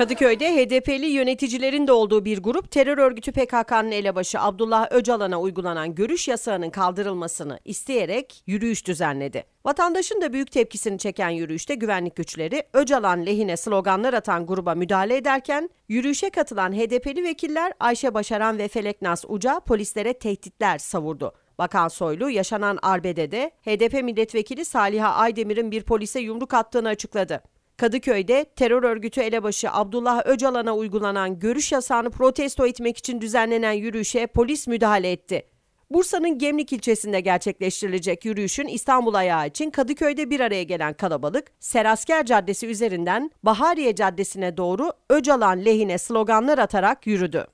Kadıköy'de HDP'li yöneticilerin de olduğu bir grup terör örgütü PKK'nın elebaşı Abdullah Öcalan'a uygulanan görüş yasağının kaldırılmasını isteyerek yürüyüş düzenledi. Vatandaşın da büyük tepkisini çeken yürüyüşte güvenlik güçleri Öcalan lehine sloganlar atan gruba müdahale ederken yürüyüşe katılan HDP'li vekiller Ayşe Başaran ve Felek Nas Uca polislere tehditler savurdu. Bakan Soylu yaşanan arbedede HDP milletvekili Saliha Aydemir'in bir polise yumruk attığını açıkladı. Kadıköy'de terör örgütü elebaşı Abdullah Öcalan'a uygulanan görüş yasağını protesto etmek için düzenlenen yürüyüşe polis müdahale etti. Bursa'nın Gemlik ilçesinde gerçekleştirilecek yürüyüşün İstanbul ayağı için Kadıköy'de bir araya gelen kalabalık, Serasker Caddesi üzerinden Bahariye Caddesi'ne doğru Öcalan lehine sloganlar atarak yürüdü.